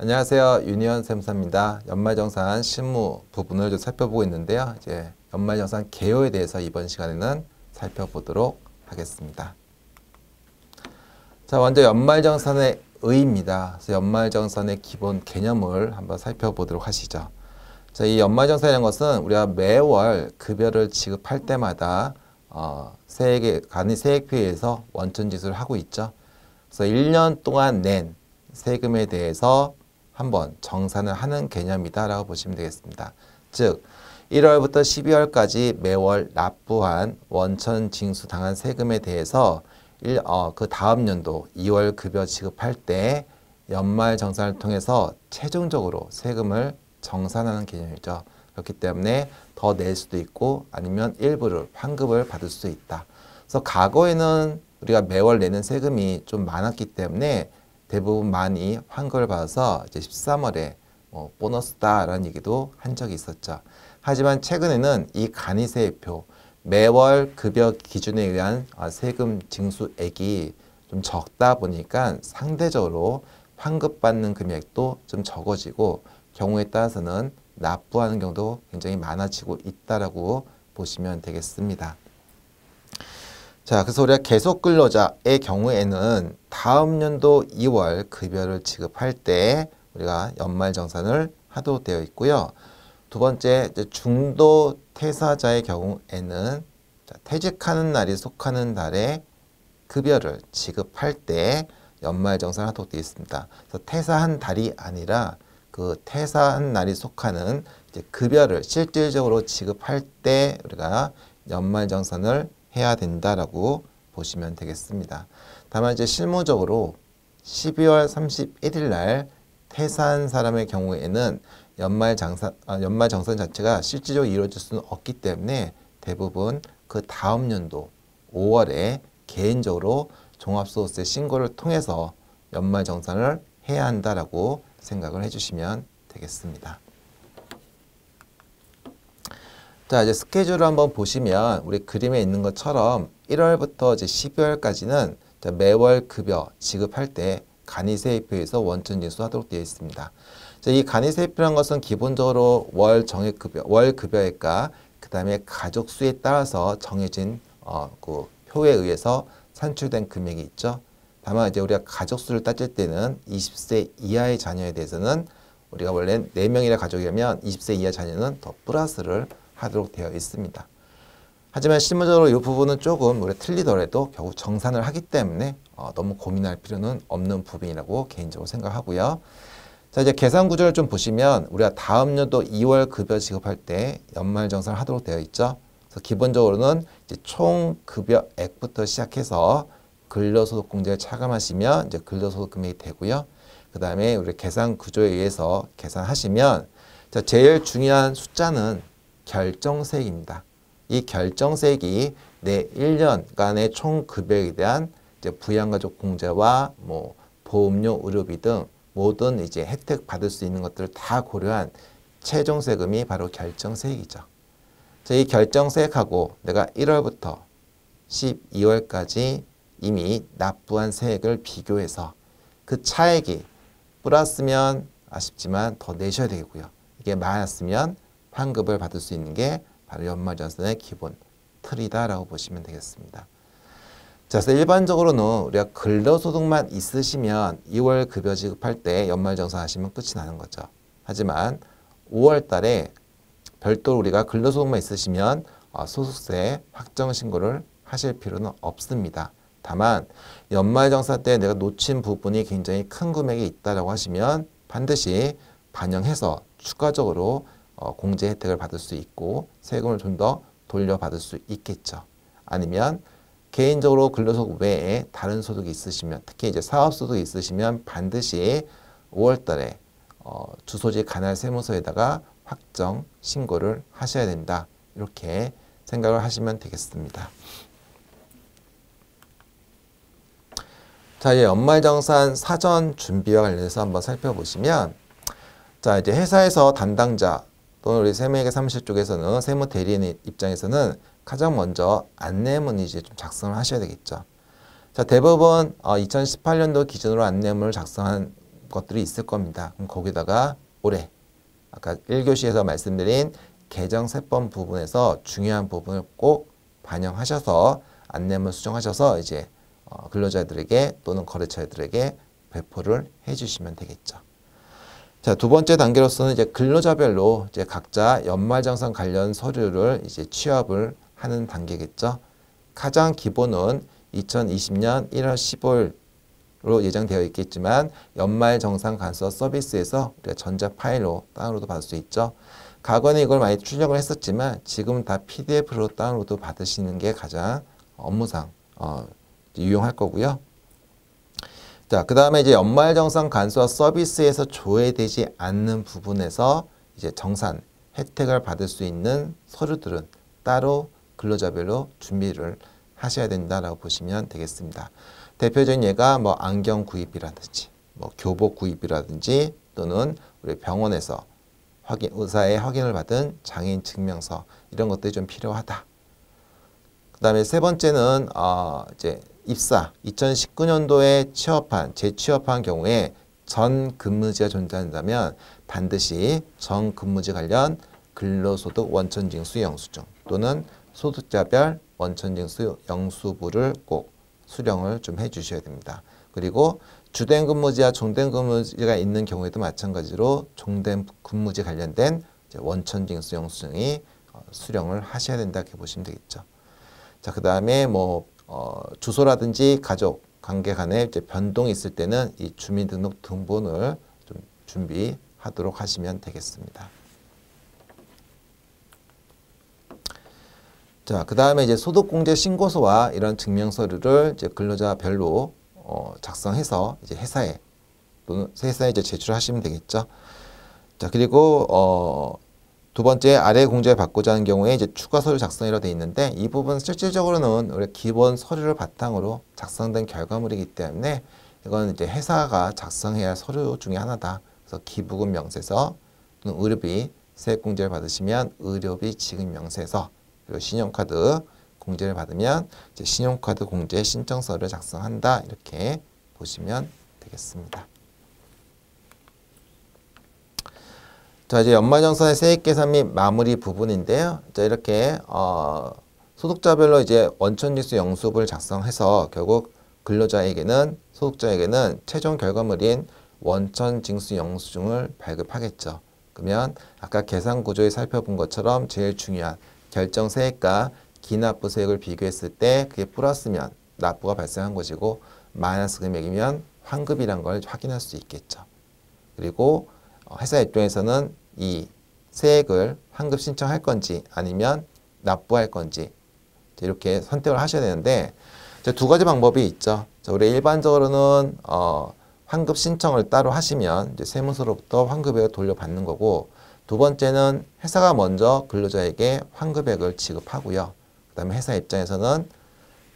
안녕하세요. 유니언 샘사입니다. 연말정산 실무 부분을 좀 살펴보고 있는데요. 이제 연말정산 개요에 대해서 이번 시간에는 살펴보도록 하겠습니다. 자, 먼저 연말정산의 의입니다. 그래서 연말정산의 기본 개념을 한번 살펴보도록 하시죠. 자, 이 연말정산이라는 것은 우리가 매월 급여를 지급할 때마다 어, 세액에 간이 세액표에서 원천지수를 하고 있죠. 그래서 1년 동안 낸 세금에 대해서 한번 정산을 하는 개념이다라고 보시면 되겠습니다. 즉 1월부터 12월까지 매월 납부한 원천 징수 당한 세금에 대해서 일, 어, 그 다음 연도 2월 급여 지급할 때 연말 정산을 통해서 최종적으로 세금을 정산하는 개념이죠. 그렇기 때문에 더 낼 수도 있고 아니면 일부를 환급을 받을 수도 있다. 그래서 과거에는 우리가 매월 내는 세금이 좀 많았기 때문에 대부분 많이 환급을 받아서 이제 13월에 뭐 보너스다라는 얘기도 한 적이 있었죠. 하지만 최근에는 이 간이세표 매월 급여 기준에 의한 아, 세금 징수액이 좀 적다 보니까 상대적으로 환급받는 금액도 좀 적어지고 경우에 따라서는 납부하는 경우도 굉장히 많아지고 있다라 보시면 되겠습니다. 자, 그래서 우리가 계속 근로자의 경우에는 다음 연도 2월 급여를 지급할 때 우리가 연말 정산을 하도 되어 있고요. 두 번째, 중도 퇴사자의 경우에는 퇴직하는 날이 속하는 달에 급여를 지급할 때 연말 정산을 하도록 되어 있습니다. 그래서 퇴사한 달이 아니라 그 퇴사한 날이 속하는 급여를 실질적으로 지급할 때 우리가 연말 정산을 해야 된다라고 보시면 되겠습니다. 다만 이제 실무적으로 12월 31일 날 퇴사한 사람의 경우에는 연말 장사 아, 연말 정산 자체가 실질적으로 이루어질 수는 없기 때문에 대부분 그 다음 연도 5월에 개인적으로 종합소득세 신고를 통해서 연말 정산을 해야 한다라고 생각을 해주시면 되겠습니다. 자 이제 스케줄을 한번 보시면 우리 그림에 있는 것처럼 1월부터 이제 12월까지는 매월 급여 지급할 때 간이세입표에서 원천 징수하도록 되어 있습니다. 자, 이 간이세입표란 것은 기본적으로 월 정액급여, 월 급여액과 그 다음에 가족 수에 따라서 정해진 어, 그 표에 의해서 산출된 금액이 있죠. 다만 이제 우리가 가족 수를 따질 때는 20세 이하의 자녀에 대해서는 우리가 원래 4명이라 가족이면 20세 이하 자녀는 더 플러스를 하도록 되어 있습니다. 하지만 실무적으로 이 부분은 조금 우리 틀리더라도 결국 정산을 하기 때문에 어, 너무 고민할 필요는 없는 부분이라고 개인적으로 생각하고요. 자 이제 계산 구조를 좀 보시면 우리가 다음 연도 2월 급여 지급할 때 연말 정산을 하도록 되어 있죠. 그래서 기본적으로는 이제 총 급여액부터 시작해서 근로소득공제를 차감하시면 이제 근로소득 금액이 되고요. 그 다음에 우리 계산 구조에 의해서 계산하시면 자 제일 중요한 숫자는 결정세입니다. 이 결정세액이 내 1년간의 총 급여에 대한 이제 부양가족 공제와 뭐 보험료, 의료비 등 모든 이제 혜택 받을 수 있는 것들을 다 고려한 최종 세금이 바로 결정세액이죠. 자, 이 결정세액하고 내가 1월부터 12월까지 이미 납부한 세액을 비교해서 그 차액이 플러스면 아쉽지만 더 내셔야 되겠고요. 이게 많았으면 환급을 받을 수 있는 게 바로 연말연산의 기본 틀이다라고 보시면 되겠습니다. 자, 그래서 일반적으로는 우리가 근로소득만 있으시면 2월 급여 지급할 때 연말정산 하시면 끝이 나는 거죠. 하지만 5월 달에 별도로 우리가 근로소득만 있으시면 어, 소득세 확정 신고를 하실 필요는 없습니다. 다만 연말정산 때 내가 놓친 부분이 굉장히 큰 금액이 있다라 하시면 반드시 반영해서 추가적으로 어, 공제 혜택을 받을 수 있고 세금을 좀 더 돌려받을 수 있겠죠. 아니면 개인적으로 근로소득 외에 다른 소득이 있으시면 특히 이제 사업소득이 있으시면 반드시 5월달에 어, 주소지 간할 세무서에다가 확정 신고를 하셔야 된다. 이렇게 생각을 하시면 되겠습니다. 자, 이제 연말정산 사전 준비와 관련해서 한번 살펴보시면 자, 이제 회사에서 담당자 또는 우리 세무회계 사무실 쪽에서는 세무 대리인 입장에서는 가장 먼저 안내문 이제 좀 작성을 하셔야 되겠죠. 자, 대법원 어, 2018년도 기준으로 안내문을 작성한 것들이 있을 겁니다. 그럼 거기다가 올해 아까 1교시에서 말씀드린 개정세법 부분에서 중요한 부분을 꼭 반영하셔서 안내문 수정하셔서 이제 어, 근로자들에게 또는 거래처들에게 배포를 해주시면 되겠죠. 자, 두 번째 단계로서는 이제 근로자별로 이제 각자 연말정산 관련 서류를 이제 취합을 하는 단계겠죠. 가장 기본은 2020년 1월 15일로 예정되어 있겠지만 연말정산 간서 서비스에서 전자 파일로 다운로드 받을 수 있죠. 과거는 이걸 많이 출력을 했었지만 지금다 PDF로 다운로드 받으시는 게 가장 업무상 어, 유용할 거고요. 자, 그 다음에 이제 연말 정산 간소화 서비스에서 조회되지 않는 부분에서 이제 정산 혜택을 받을 수 있는 서류들은 따로 근로자별로 준비를 하셔야 된다라고 보시면 되겠습니다. 대표적인 예가 뭐 안경 구입이라든지 뭐 교복 구입이라든지 또는 우리 병원에서 확인, 의사의 확인을 받은 장애인 증명서 이런 것들이 좀 필요하다. 그 다음에 세 번째는 어, 이제 입사, 2019년도에 취업한, 재취업한 경우에 전 근무지가 존재한다면 반드시 전 근무지 관련 근로소득 원천징수 영수증 또는 소득자별 원천징수 영수부를 꼭 수령을 좀 해주셔야 됩니다. 그리고 주된 근무지와 종된 근무지가 있는 경우에도 마찬가지로 종된 근무지 관련된 원천징수 영수증이 어, 수령을 하셔야 된다 고 보시면 되겠죠. 자, 그 다음에 뭐 어, 주소라든지 가족 관계 간에 이제 변동이 있을 때는 이 주민등록등본을 좀 준비하도록 하시면 되겠습니다. 자, 그 다음에 이제 소득공제 신고서와 이런 증명서류를 이제 근로자별로 어, 작성해서 이제 회사에 또는 회사에 이제 제출하시면 되겠죠. 자, 그리고 어, 두 번째 아래 공제 를 받고자 하는 경우에 이제 추가 서류 작성이라 고 되어 있는데 이 부분 실질적으로는 우리 기본 서류를 바탕으로 작성된 결과물이기 때문에 이건 이제 회사가 작성해야 할 서류 중에 하나다. 그래서 기부금 명세서 또는 의료비 세액 공제를 받으시면 의료비 지급 명세서 그리고 신용카드 공제를 받으면 이제 신용카드 공제 신청서를 작성한다 이렇게 보시면 되겠습니다. 자 이제 연말정산의 세액 계산 및 마무리 부분인데요. 자 이렇게 어, 소득자별로 이제 원천징수 영수업을 작성해서 결국 근로자에게는 소득자에게는 최종 결과물인 원천징수 영수증을 발급하겠죠. 그러면 아까 계산 구조에 살펴본 것처럼 제일 중요한 결정 세액과 기납부 세액을 비교했을 때 그게 플러스면 납부가 발생한 것이고 마이너스 금액이면 환급이란 걸 확인할 수 있겠죠. 그리고 어, 회사 입장에서는 이 세액을 환급 신청할 건지 아니면 납부할 건지 이렇게 선택을 하셔야 되는데 두 가지 방법이 있죠. 우리 일반적으로는 어, 환급 신청을 따로 하시면 세무서로부터 환급액을 돌려받는 거고 두 번째는 회사가 먼저 근로자에게 환급액을 지급하고요. 그 다음에 회사 입장에서는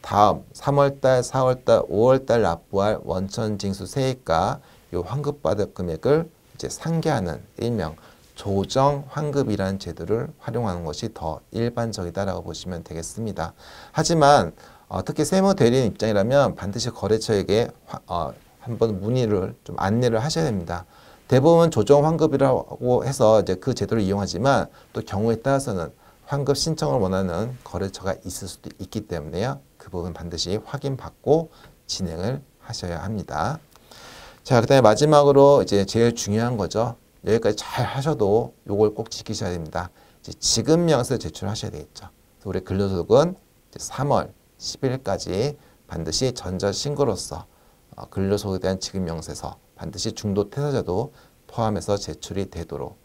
다음 3월달, 4월달, 5월달 납부할 원천징수 세액과 이 환급받을 금액을 이제 상기하는 일명 조정 환급이라는 제도를 활용하는 것이 더 일반적이다라고 보시면 되겠습니다. 하지만 어, 특히 세무 대리인 입장이라면 반드시 거래처에게 화, 어, 한번 문의를 좀 안내를 하셔야 됩니다. 대부분 조정 환급이라고 해서 이제 그 제도를 이용하지만 또 경우에 따라서는 환급 신청을 원하는 거래처가 있을 수도 있기 때문에요. 그 부분 반드시 확인받고 진행을 하셔야 합니다. 자, 그 다음에 마지막으로 이제 제일 중요한 거죠. 여기까지 잘 하셔도 요걸 꼭 지키셔야 됩니다. 이제 지급 명세 제출하셔야 되겠죠. 그래서 우리 근로소득은 3월 10일까지 반드시 전자신고로서 어, 근로소득에 대한 지급 명세서 반드시 중도 퇴사자도 포함해서 제출이 되도록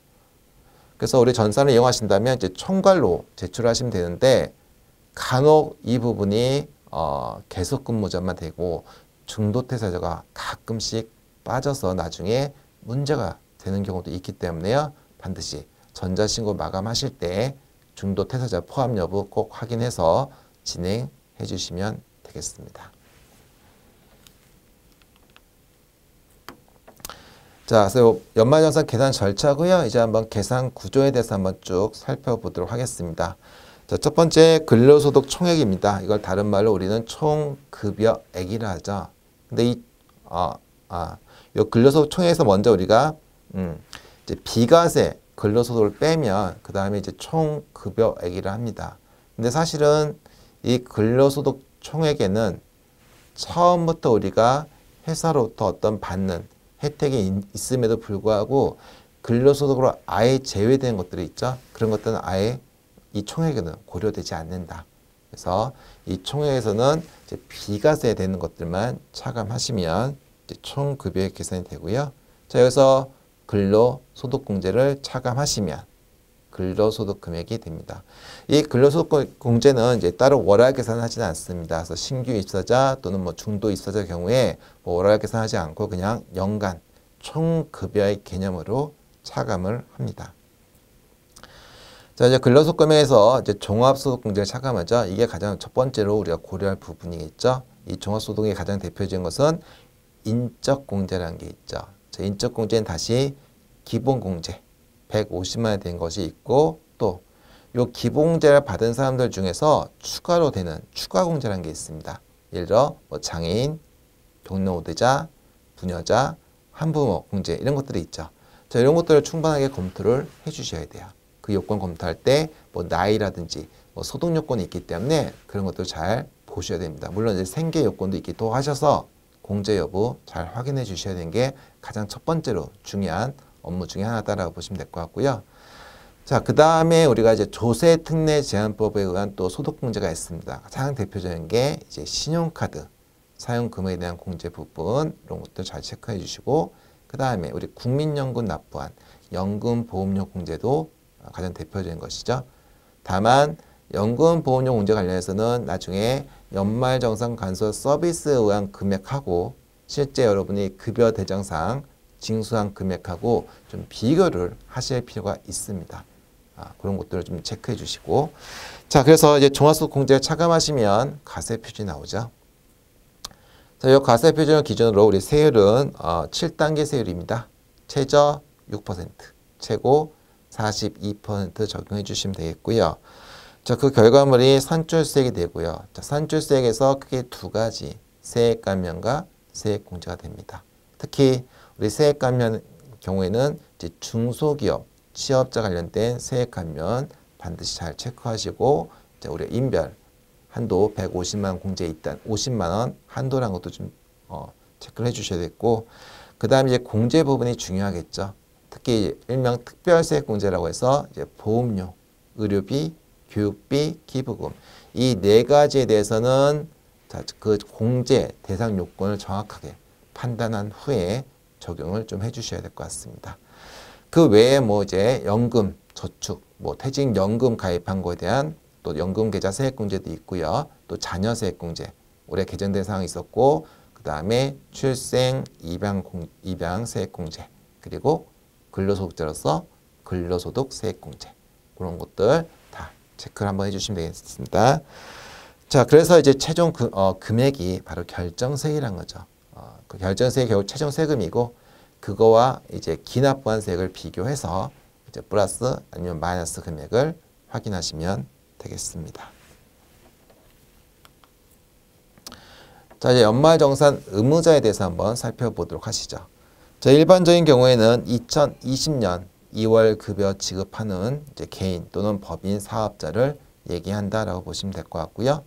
그래서 우리 전산을 이용하신다면 이제 총괄로 제출하시면 되는데 간혹 이 부분이 어, 계속 근무자만 되고 중도 퇴사자가 가끔씩 빠져서 나중에 문제가 되는 경우도 있기 때문에요. 반드시 전자신고 마감하실 때 중도 퇴사자 포함 여부 꼭 확인해서 진행해 주시면 되겠습니다. 자, 그래서 연말연산 계산 절차고요. 이제 한번 계산 구조에 대해서 한번 쭉 살펴보도록 하겠습니다. 자, 첫 번째 근로소득 총액입니다. 이걸 다른 말로 우리는 총급여액이라 하죠. 근데 이 어, 아, 요 근로소득총에서 액 먼저 우리가 음, 이제 비과세 근로소득을 빼면 그 다음에 이제 총 급여액이라 합니다. 근데 사실은 이 근로소득 총액에는 처음부터 우리가 회사로부터 어떤 받는 혜택이 있음에도 불구하고 근로소득으로 아예 제외된 것들이 있죠. 그런 것들은 아예 이 총액에는 고려되지 않는다. 그래서 이 총액에서는 비과세 되는 것들만 차감하시면 총 급여에 계산이 되고요. 자, 여기서 근로소득공제를 차감하시면 근로소득 금액이 됩니다. 이 근로소득 공제는 이제 따로 월화 계산 하지는 않습니다. 그래서 신규 입사자 또는 뭐 중도 입사자 경우에 뭐 월화 계산하지 않고 그냥 연간 총 급여의 개념으로 차감을 합니다. 자 이제 근로소득금에서 이제 종합소득공제를 차감하죠. 이게 가장 첫 번째로 우리가 고려할 부분이겠죠. 이 종합소득의 가장 대표적인 것은 인적 공제라는 게 있죠. 자, 인적 공제는 다시 기본 공제 150만 원된 것이 있고 또 요 기본공제를 받은 사람들 중에서 추가로 되는 추가 공제라는 게 있습니다. 예를 들어 뭐 장애인, 경로우대자, 부녀자, 한부모 공제 이런 것들이 있죠. 자, 이런 것들을 충분하게 검토를 해 주셔야 돼요. 그 요건 검토할 때 뭐 나이라든지 뭐 소득 요건이 있기 때문에 그런 것도 잘 보셔야 됩니다. 물론 이제 생계 요건도 있기도 하셔서 공제 여부 잘 확인해 주셔야 되는 게 가장 첫 번째로 중요한 업무 중에 하나다라고 보시면 될 것 같고요. 자, 그 다음에 우리가 이제 조세 특례 제한법에 의한 또 소득 공제가 있습니다. 가장 대표적인 게 이제 신용카드 사용금에 대한 공제 부분 이런 것도 잘 체크해 주시고 그 다음에 우리 국민연금 납부한 연금 보험료 공제도 가장 대표적인 것이죠. 다만 연금 보험료 문제 관련해서는 나중에 연말정산간소 서비스에 의한 금액하고 실제 여러분이 급여 대장상 징수한 금액하고 좀 비교를 하실 필요가 있습니다. 아, 그런 것들을 좀 체크해 주시고 자 그래서 이제 종합소득 공제 차감하시면 가세 표시 나오죠. 자, 이 가세 표준을 기준으로 우리 세율은 어, 7단계 세율입니다. 최저 6%, 최고 42% 적용해 주시면 되겠고요. 자, 그 결과물이 산출수이 되고요. 자, 산출수에서 크게 두 가지 세액감면과 세액공제가 됩니다. 특히 우리 세액감면 경우에는 이제 중소기업, 취업자 관련된 세액감면 반드시 잘 체크하시고 이제 우리 인별 한도 150만 공제 있단 50만 원 한도라는 것도 좀 어, 체크를 해주셔야 되고 그 다음 이제 공제 부분이 중요하겠죠. 특히 일명 특별세액공제라고 해서 이제 보험료, 의료비, 교육비, 기부금 이 네 가지에 대해서는 그 공제 대상 요건을 정확하게 판단한 후에 적용을 좀 해주셔야 될 것 같습니다. 그 외에 뭐 이제 연금, 저축, 뭐 퇴직연금 가입한 거에 대한 또 연금계좌 세액공제도 있고요. 또 자녀 세액공제 올해 개정된 사항이 있었고 그 다음에 출생 입양, 공, 입양 세액공제 그리고 근로소득자로서 근로소득 세액공제 그런 것들 체크를 한번 해주시면 되겠습니다. 자, 그래서 이제 최종 그, 어, 금액이 바로 결정세이란 거죠. 어, 그 결정세액 결국 최종 세금이고 그거와 이제 기납 보완세액을 비교해서 이제 플러스 아니면 마이너스 금액을 확인하시면 되겠습니다. 자, 이제 연말정산 의무자에 대해서 한번 살펴보도록 하시죠. 자, 일반적인 경우에는 2020년 2월 급여 지급하는 개인 또는 법인 사업자를 얘기한다라고 보시면 될 것 같고요.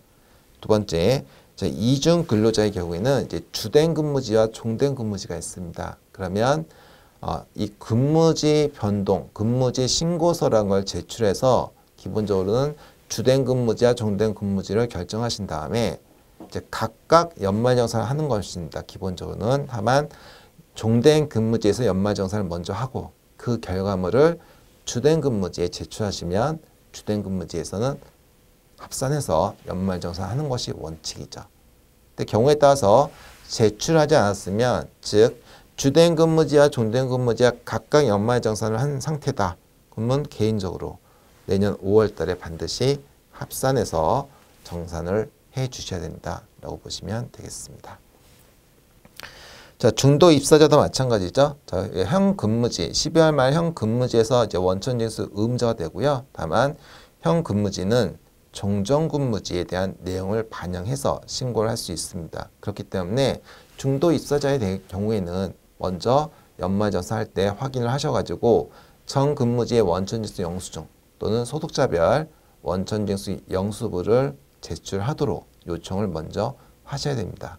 두 번째, 이중 근로자의 경우에는 이제 주된 근무지와 종된 근무지가 있습니다. 그러면 어, 이 근무지 변동, 근무지 신고서라는 걸 제출해서 기본적으로는 주된 근무지와 종된 근무지를 결정하신 다음에 이제 각각 연말정산을 하는 것입니다. 기본적으로는 다만 종된 근무지에서 연말정산을 먼저 하고 그 결과물을 주된 근무지에 제출하시면 주된 근무지에서는 합산해서 연말정산하는 것이 원칙이죠. 근데 경우에 따라서 제출하지 않았으면 즉 주된 근무지와 종된 근무지와 각각 연말정산을 한 상태다. 그러면 개인적으로 내년 5월 달에 반드시 합산해서 정산을 해 주셔야 된다라고 보시면 되겠습니다. 자, 중도 입사자도 마찬가지죠. 자, 예, 형 근무지, 12월 말형 근무지에서 이제 원천 징수 의자가 되고요. 다만 형 근무지는 종전 근무지에 대한 내용을 반영해서 신고를 할 수 있습니다. 그렇기 때문에 중도 입사자의 경우에는 먼저 연말전사 할때 확인을 하셔가지고 정 근무지의 원천징수 영수증 또는 소득자별 원천징수 영수부를 제출하도록 요청을 먼저 하셔야 됩니다.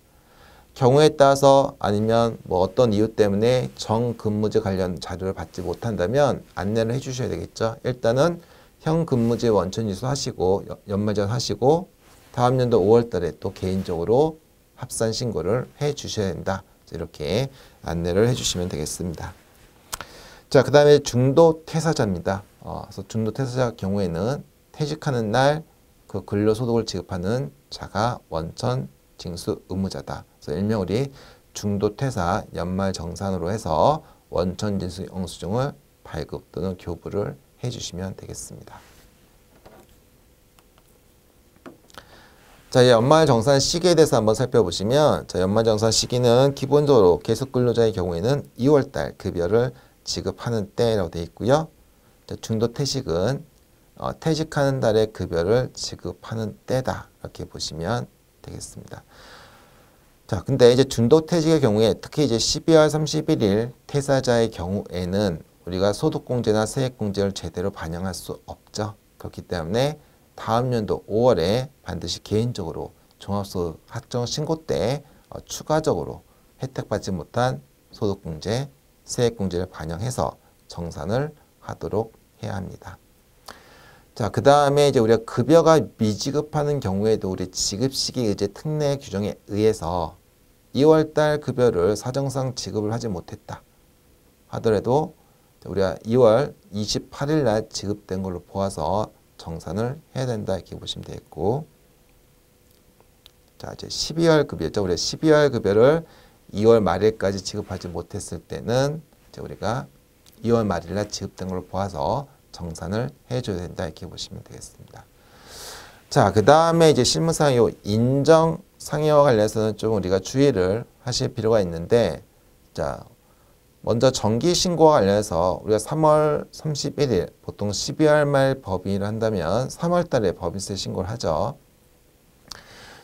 경우에 따라서 아니면 뭐 어떤 이유 때문에 정근무제 관련 자료를 받지 못한다면 안내를 해주셔야 되겠죠. 일단은 현근무제 원천 이수 하시고 연말전 하시고 다음 연도 5월 달에 또 개인적으로 합산 신고를 해 주셔야 된다. 이렇게 안내를 해 주시면 되겠습니다. 자, 그 다음에 중도 퇴사자입니다. 어, 그래서 중도 퇴사자 경우에는 퇴직하는 날 그 근로소득을 지급하는 자가 원천 징수 의무자다. 그래서 일명 우리 중도퇴사 연말정산으로 해서 원천징수 영수증을 발급 또는 교부를 해주시면 되겠습니다. 자, 연말정산 시기에 대해서 한번 살펴보시면 자, 연말정산 시기는 기본적으로 계속 근로자의 경우에는 2월달 급여를 지급하는 때라고 되어 있고요. 자, 중도퇴직은 어, 퇴직하는 달에 급여를 지급하는 때다 이렇게 보시면 되겠습니다. 자, 근데 이제 중도 퇴직의 경우에 특히 이제 12월 31일 퇴사자의 경우에는 우리가 소득공제나 세액공제를 제대로 반영할 수 없죠. 그렇기 때문에 다음 연도 5월에 반드시 개인적으로 종합소득 확정 신고 때 어, 추가적으로 혜택받지 못한 소득공제, 세액공제를 반영해서 정산을 하도록 해야 합니다. 자, 그 다음에 이제 우리가 급여가 미지급하는 경우에도 우리 지급시기 의제 특례 규정에 의해서 2월달 급여를 사정상 지급을 하지 못했다 하더라도 우리가 2월 28일 날 지급된 걸로 보아서 정산을 해야 된다 이렇게 보시면 되겠고 자 이제 12월 급여죠. 우리 12월 급여를 2월 말일까지 지급하지 못했을 때는 이제 우리가 2월 말일 날 지급된 걸로 보아서 정산을 해줘야 된다 이렇게 보시면 되겠습니다. 자, 그 다음에 이제 실무상 요 인정 상해와 관련해서는 좀 우리가 주의를 하실 필요가 있는데 자 먼저 정기 신고와 관련해서 우리가 3월 31일 보통 12월 말 법인을 한다면 3월 달에 법인세 신고를 하죠.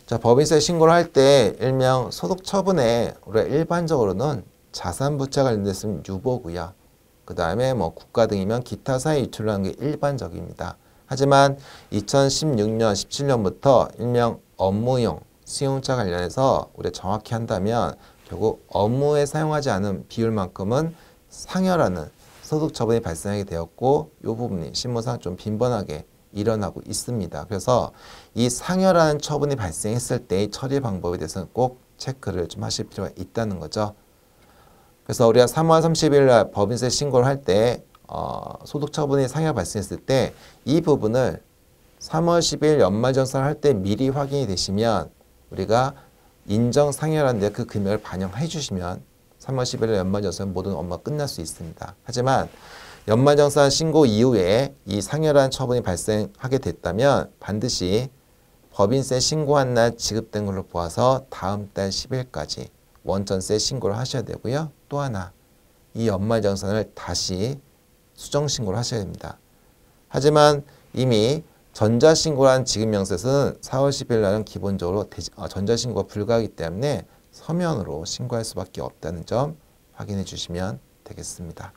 자 법인세 신고를 할 때 일명 소득 처분에 우리가 일반적으로는 자산 부채 관련됐으면 유보고요. 그 다음에 뭐 국가 등이면 기타 사에 유출하는 게 일반적입니다. 하지만 2016년, 17년부터 일명 업무용 수용자 관련해서 우리가 정확히 한다면 결국 업무에 사용하지 않은 비율만큼은 상여라는 소득 처분이 발생하게 되었고 이 부분이 신문상좀 빈번하게 일어나고 있습니다. 그래서 이 상여라는 처분이 발생했을 때의 처리 방법에 대해서는 꼭 체크를 좀 하실 필요가 있다는 거죠. 그래서 우리가 3월 30일 날 법인세 신고를 할때 어, 소득 처분이 상여 발생했을 때 이 부분을 3월 10일 연말정산을 할 때 미리 확인이 되시면 우리가 인정 상여라는데 그 금액을 반영해 주시면 3월 11일 연말정산 모든 업무가 끝날 수 있습니다. 하지만 연말정산 신고 이후에 이 상여란 처분이 발생하게 됐다면 반드시 법인세 신고한 날 지급된 걸로 보아서 다음 달 10일까지 원전세 신고를 하셔야 되고요. 또 하나, 이 연말정산을 다시 수정신고를 하셔야 됩니다. 하지만 이미 전자신고란 지급 명세서는 4월 10일 날은 기본적으로 어, 전자신고가 불가하기 때문에 서면으로 신고할 수밖에 없다는 점 확인해 주시면 되겠습니다.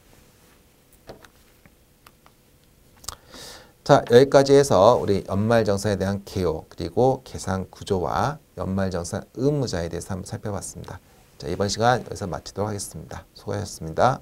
자 여기까지 해서 우리 연말정산에 대한 개요 그리고 계산 구조와 연말정산 의무자에 대해서 한번 살펴봤습니다. 자 이번 시간 여기서 마치도록 하겠습니다. 수고하셨습니다.